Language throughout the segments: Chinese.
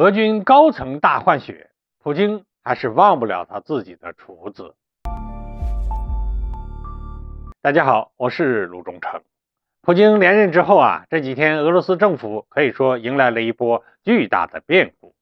俄军高层大换血，普京还是忘不了他自己的厨子。大家好，我是卢中诚。普京连任之后啊，这几天俄罗斯政府可以说迎来了一波巨大的变故。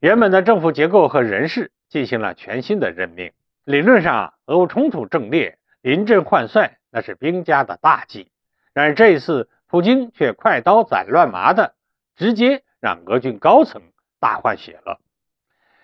原本的政府结构和人事进行了全新的任命。理论上，俄乌冲突正烈，临阵换帅那是兵家的大忌。然而这一次，普京却快刀斩乱麻的，直接让俄军高层。大换血了，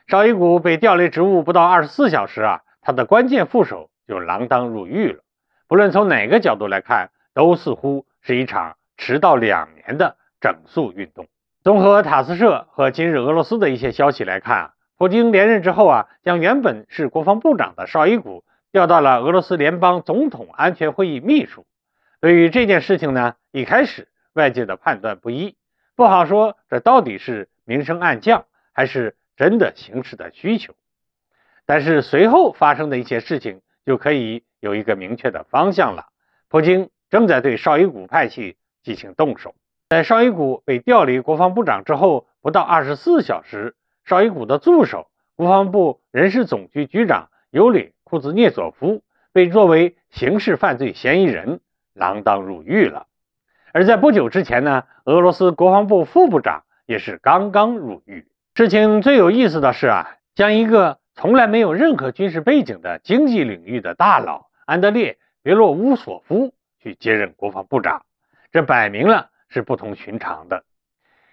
绍伊古被调离职务不到二十四小时啊，他的关键副手就锒铛入狱了。不论从哪个角度来看，都似乎是一场迟到两年的整肃运动。综合塔斯社和今日俄罗斯的一些消息来看啊，普京连任之后啊，将原本是国防部长的绍伊古调到了俄罗斯联邦总统安全会议秘书。对于这件事情呢，一开始外界的判断不一，不好说这到底是。明升暗降还是真的形势的需求，但是随后发生的一些事情就可以有一个明确的方向了。普京正在对绍伊古派系进行动手，在绍伊古被调离国防部长之后不到二十四小时，绍伊古的助手、国防部人事总局局长尤里·库兹涅佐夫被作为刑事犯罪嫌疑人锒铛入狱了。而在不久之前呢，俄罗斯国防部副部长。也是刚刚入狱。事情最有意思的是啊，将一个从来没有任何军事背景的经济领域的大佬安德烈别洛乌索夫去接任国防部长，这摆明了是不同寻常的。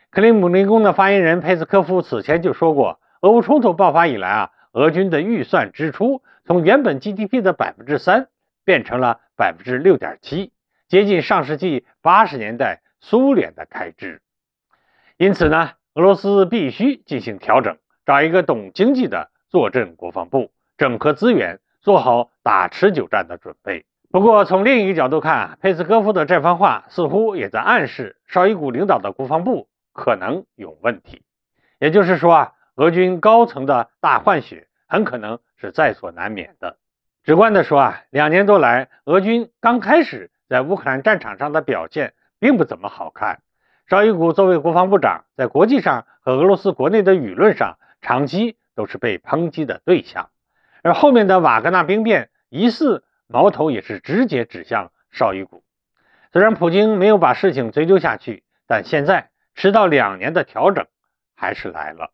克里姆林宫的发言人佩斯科夫此前就说过，俄乌冲突爆发以来啊，俄军的预算支出从原本 GDP 的百分之三变成了百分之六点七，接近上世纪八十年代苏联的开支。因此呢，俄罗斯必须进行调整，找一个懂经济的坐镇国防部，整合资源，做好打持久战的准备。不过，从另一个角度看，佩斯科夫的这番话似乎也在暗示绍伊古领导的国防部可能有问题。也就是说啊，俄军高层的大换血很可能是在所难免的。直观地说啊，两年多来，俄军刚开始在乌克兰战场上的表现并不怎么好看。绍伊古作为国防部长，在国际上和俄罗斯国内的舆论上，长期都是被抨击的对象。而后面的瓦格纳兵变疑似矛头也是直接指向绍伊古。虽然普京没有把事情追究下去，但现在迟到两年的调整还是来了。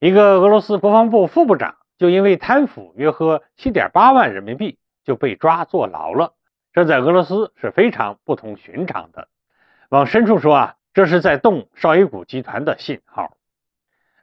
一个俄罗斯国防部副部长就因为贪腐约合七点八万人民币就被抓坐牢了，这在俄罗斯是非常不同寻常的。往深处说啊，这是在动绍伊古集团的信号，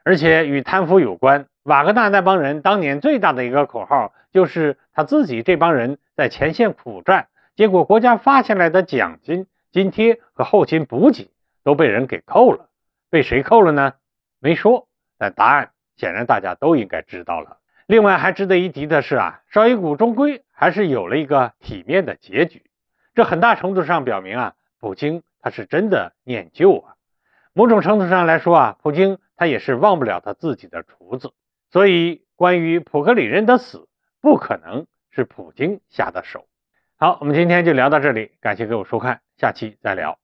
而且与贪腐有关。瓦格纳那帮人当年最大的一个口号就是他自己这帮人在前线苦战，结果国家发下来的奖金、津贴和后勤补给都被人给扣了。被谁扣了呢？没说，但答案显然大家都应该知道了。另外还值得一提的是啊，绍伊谷终归还是有了一个体面的结局，这很大程度上表明啊，普京。他是真的念旧啊，某种程度上来说啊，普京他也是忘不了他自己的厨子，所以关于普克里人的死，不可能是普京下的手。好，我们今天就聊到这里，感谢各位收看，下期再聊。